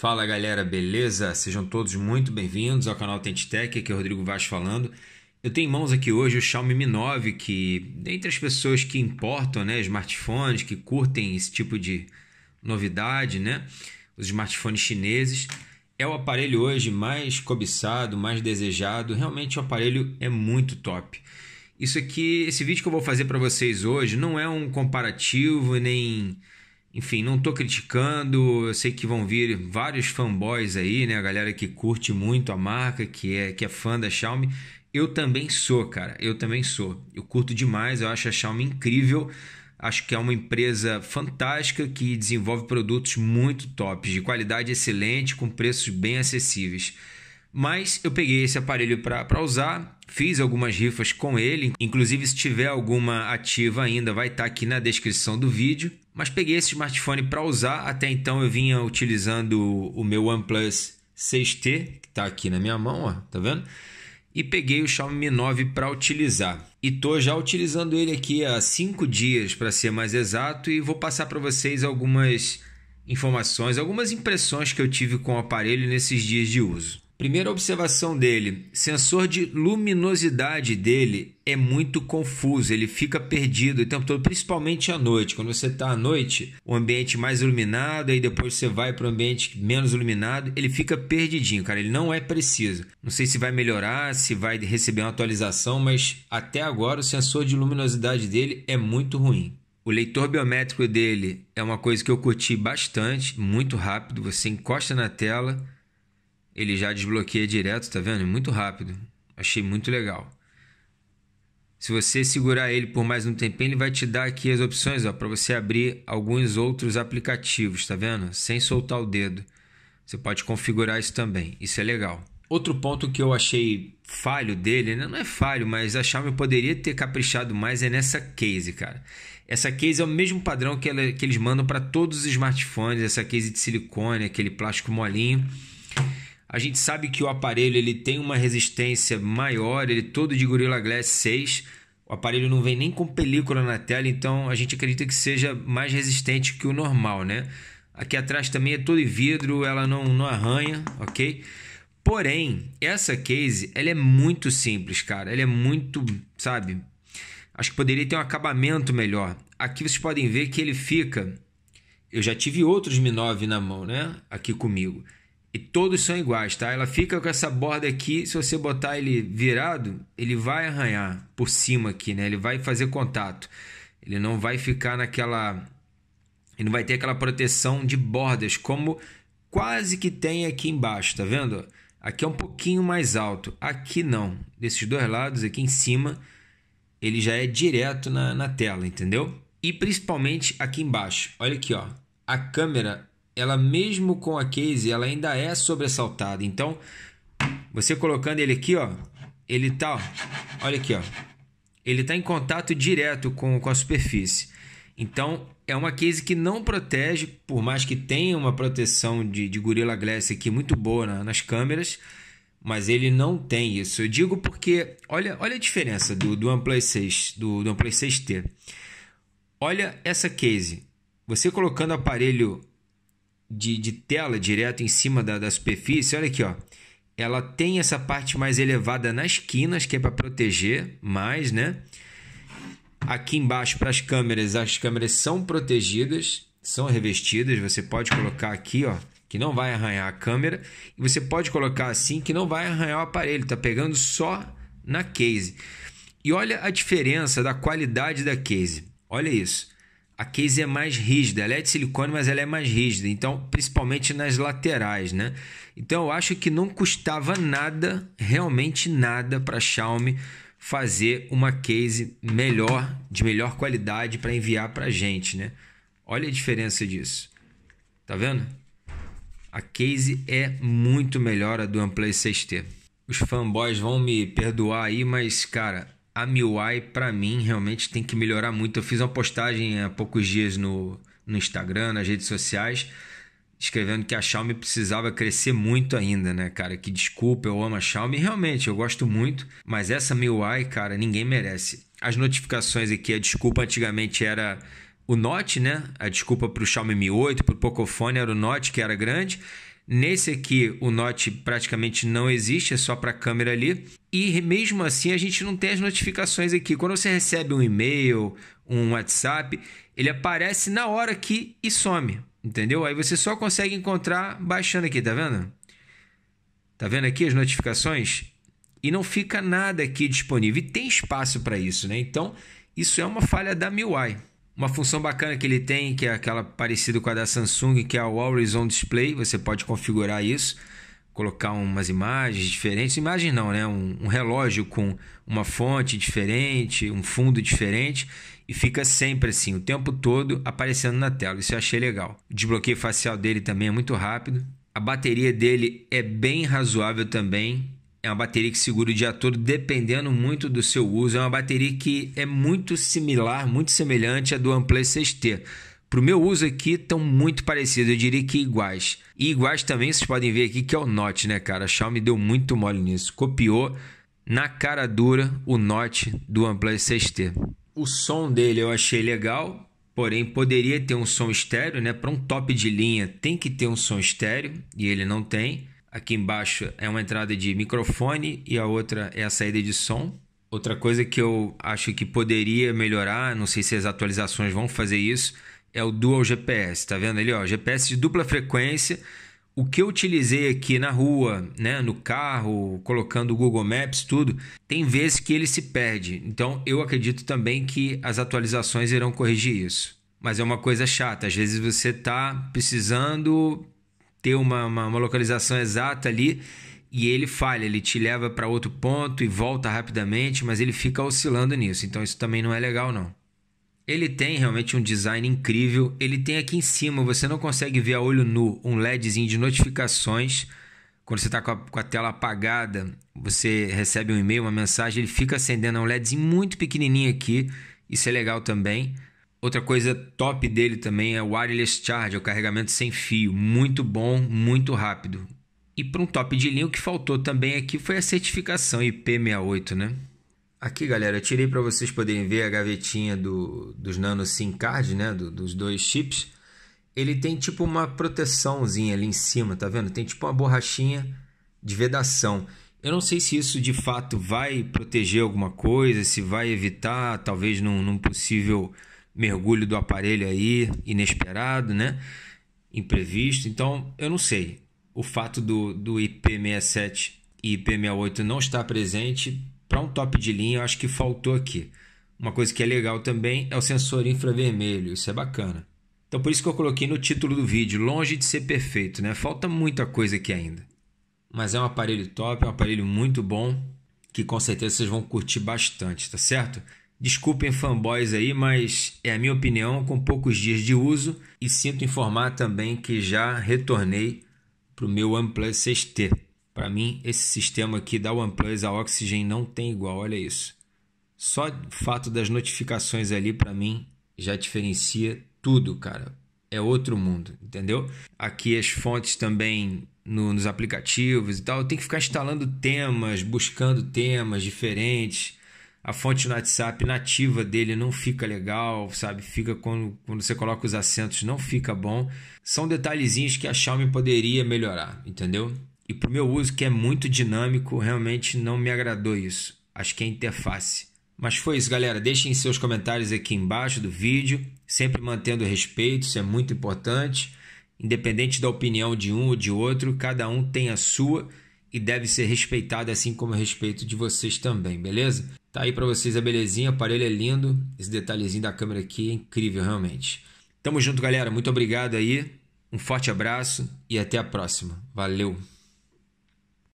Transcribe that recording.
Fala galera, beleza? Sejam todos muito bem-vindos ao canal Tech, aqui é o Rodrigo Vaz falando. Eu tenho em mãos aqui hoje o Xiaomi Mi 9, que dentre as pessoas que importam né, smartphones, que curtem esse tipo de novidade, né, os smartphones chineses, é o aparelho hoje mais cobiçado, mais desejado, realmente o aparelho é muito top. Isso aqui, esse vídeo que eu vou fazer para vocês hoje não é um comparativo nem... Enfim, não estou criticando, eu sei que vão vir vários fanboys aí, né? A galera que curte muito a marca, que é, que é fã da Xiaomi. Eu também sou, cara, eu também sou. Eu curto demais, eu acho a Xiaomi incrível. Acho que é uma empresa fantástica que desenvolve produtos muito tops, de qualidade excelente, com preços bem acessíveis. Mas eu peguei esse aparelho para usar, fiz algumas rifas com ele, inclusive se tiver alguma ativa ainda vai estar tá aqui na descrição do vídeo. Mas peguei esse smartphone para usar. Até então eu vinha utilizando o meu OnePlus 6T, que está aqui na minha mão, ó, tá vendo? E peguei o Xiaomi Mi 9 para utilizar. E tô já utilizando ele aqui há cinco dias, para ser mais exato, e vou passar para vocês algumas informações, algumas impressões que eu tive com o aparelho nesses dias de uso. Primeira observação dele: sensor de luminosidade dele é muito confuso, ele fica perdido o tempo todo, principalmente à noite. Quando você está à noite, o ambiente mais iluminado, aí depois você vai para o ambiente menos iluminado, ele fica perdidinho, cara. Ele não é preciso. Não sei se vai melhorar, se vai receber uma atualização, mas até agora o sensor de luminosidade dele é muito ruim. O leitor biométrico dele é uma coisa que eu curti bastante, muito rápido. Você encosta na tela ele já desbloqueia direto, tá vendo? Muito rápido. Achei muito legal. Se você segurar ele por mais um tempinho, ele vai te dar aqui as opções para você abrir alguns outros aplicativos, tá vendo? Sem soltar o dedo. Você pode configurar isso também. Isso é legal. Outro ponto que eu achei falho dele, né? não é falho, mas a Xiaomi poderia ter caprichado mais é nessa case, cara. Essa case é o mesmo padrão que, ela, que eles mandam para todos os smartphones, essa case de silicone, aquele plástico molinho. A gente sabe que o aparelho ele tem uma resistência maior, ele é todo de Gorilla Glass 6. O aparelho não vem nem com película na tela, então a gente acredita que seja mais resistente que o normal, né? Aqui atrás também é todo vidro, ela não, não arranha, ok? Porém, essa case, ela é muito simples, cara. Ela é muito, sabe? Acho que poderia ter um acabamento melhor. Aqui vocês podem ver que ele fica... Eu já tive outros Mi 9 na mão, né? Aqui comigo. E todos são iguais, tá? Ela fica com essa borda aqui, se você botar ele virado, ele vai arranhar por cima aqui, né? Ele vai fazer contato. Ele não vai ficar naquela ele não vai ter aquela proteção de bordas como quase que tem aqui embaixo, tá vendo? Aqui é um pouquinho mais alto, aqui não. Desses dois lados aqui em cima, ele já é direto na, na tela, entendeu? E principalmente aqui embaixo. Olha aqui, ó. A câmera ela mesmo com a case, ela ainda é sobressaltada. Então, você colocando ele aqui, ó, ele tá, ó, olha aqui, ó. Ele tá em contato direto com, com a superfície. Então, é uma case que não protege, por mais que tenha uma proteção de, de Gorilla Glass aqui muito boa na, nas câmeras, mas ele não tem isso. Eu digo porque, olha, olha a diferença do, do OnePlus 6, do, do OnePlus 6T. Olha essa case. Você colocando o aparelho de, de tela direto em cima da, da superfície, olha aqui, ó. Ela tem essa parte mais elevada nas quinas, que é para proteger mais, né? Aqui embaixo, para as câmeras, as câmeras são protegidas, são revestidas. Você pode colocar aqui, ó, que não vai arranhar a câmera. E você pode colocar assim, que não vai arranhar o aparelho. Tá pegando só na case. E olha a diferença da qualidade da case. Olha isso. A case é mais rígida, ela é de silicone, mas ela é mais rígida, então principalmente nas laterais, né? Então eu acho que não custava nada, realmente nada para a Xiaomi fazer uma case melhor, de melhor qualidade para enviar para a gente, né? Olha a diferença disso. Tá vendo? A case é muito melhor a do OnePlus 6T. Os fanboys vão me perdoar aí, mas cara, a MIUI, para mim, realmente tem que melhorar muito. Eu fiz uma postagem há poucos dias no, no Instagram, nas redes sociais, escrevendo que a Xiaomi precisava crescer muito ainda, né, cara? Que desculpa, eu amo a Xiaomi, realmente, eu gosto muito, mas essa MIUI, cara, ninguém merece. As notificações aqui, a desculpa antigamente era o Note, né? A desculpa para o Xiaomi Mi 8, para o Pocophone era o Note, que era grande. Nesse aqui, o Note praticamente não existe, é só para a câmera ali. E mesmo assim, a gente não tem as notificações aqui. Quando você recebe um e-mail, um WhatsApp, ele aparece na hora aqui e some, entendeu? Aí você só consegue encontrar baixando aqui, tá vendo? Tá vendo aqui as notificações? E não fica nada aqui disponível. E tem espaço para isso, né? Então, isso é uma falha da MIUI. Uma função bacana que ele tem, que é aquela parecida com a da Samsung, que é o Always On Display, você pode configurar isso, colocar umas imagens diferentes, imagem não, né? Um, um relógio com uma fonte diferente, um fundo diferente, e fica sempre assim, o tempo todo aparecendo na tela. Isso eu achei legal. O desbloqueio facial dele também é muito rápido. A bateria dele é bem razoável também, é uma bateria que segura o dia todo, dependendo muito do seu uso. É uma bateria que é muito similar, muito semelhante à do OnePlus 6T. Para o meu uso aqui, estão muito parecidos, eu diria que iguais. E iguais também, vocês podem ver aqui que é o Note, né, cara? A Xiaomi deu muito mole nisso. Copiou na cara dura o Note do OnePlus 6T. O som dele eu achei legal, porém poderia ter um som estéreo, né? Para um top de linha tem que ter um som estéreo e ele não tem. Aqui embaixo é uma entrada de microfone e a outra é a saída de som. Outra coisa que eu acho que poderia melhorar, não sei se as atualizações vão fazer isso, é o Dual GPS, tá vendo ali, ó, GPS de dupla frequência. O que eu utilizei aqui na rua, né, no carro, colocando o Google Maps, tudo, tem vezes que ele se perde. Então eu acredito também que as atualizações irão corrigir isso. Mas é uma coisa chata, às vezes você tá precisando ter uma, uma, uma localização exata ali e ele falha, ele te leva para outro ponto e volta rapidamente, mas ele fica oscilando nisso. Então isso também não é legal não. Ele tem realmente um design incrível. Ele tem aqui em cima, você não consegue ver a olho nu, um LEDzinho de notificações. Quando você está com, com, a tela apagada, você recebe um e-mail, uma mensagem, ele fica acendendo. É um LEDzinho muito pequenininho aqui. Isso é legal também. Outra coisa top dele também é o wireless charge, é o carregamento sem fio, muito bom, muito rápido. E para um top de linha o que faltou também aqui foi a certificação IP68, né? Aqui, galera, eu tirei para vocês poderem ver a gavetinha do, dos Nano SIM Card, né, do, dos dois chips. Ele tem tipo uma proteçãozinha ali em cima, tá vendo? Tem tipo uma borrachinha de vedação. Eu não sei se isso de fato vai proteger alguma coisa, se vai evitar, talvez num, num possível mergulho do aparelho aí, inesperado, né? Imprevisto. Então, eu não sei. O fato do, do IP67 e IP68 não estar presente, para um top de linha, eu acho que faltou aqui. Uma coisa que é legal também é o sensor infravermelho, isso é bacana. Então por isso que eu coloquei no título do vídeo, longe de ser perfeito, né? Falta muita coisa aqui ainda. Mas é um aparelho top, é um aparelho muito bom, que com certeza vocês vão curtir bastante, tá certo? Desculpem fanboys aí, mas é a minha opinião com poucos dias de uso e sinto informar também que já retornei para o meu OnePlus 6T. Para mim, esse sistema aqui da OnePlus, a Oxygen, não tem igual, olha isso. Só o fato das notificações ali, para mim, já diferencia tudo, cara. É outro mundo, entendeu? Aqui as fontes também no, nos aplicativos e tal. Tem que ficar instalando temas, buscando temas diferentes a fonte no WhatsApp nativa dele não fica legal, sabe? Fica quando, quando você coloca os acentos, não fica bom. São detalhezinhos que a Xiaomi poderia melhorar, entendeu? E para o meu uso, que é muito dinâmico, realmente não me agradou isso. Acho que é interface. Mas foi isso, galera. Deixem seus comentários aqui embaixo do vídeo, sempre mantendo respeito, isso é muito importante. Independente da opinião de um ou de outro, cada um tem a sua e deve ser respeitado assim como o respeito de vocês também, beleza? Tá aí para vocês a belezinha, o aparelho é lindo. Esse detalhezinho da câmera aqui é incrível, realmente. Tamo junto, galera. Muito obrigado aí. Um forte abraço e até a próxima. Valeu!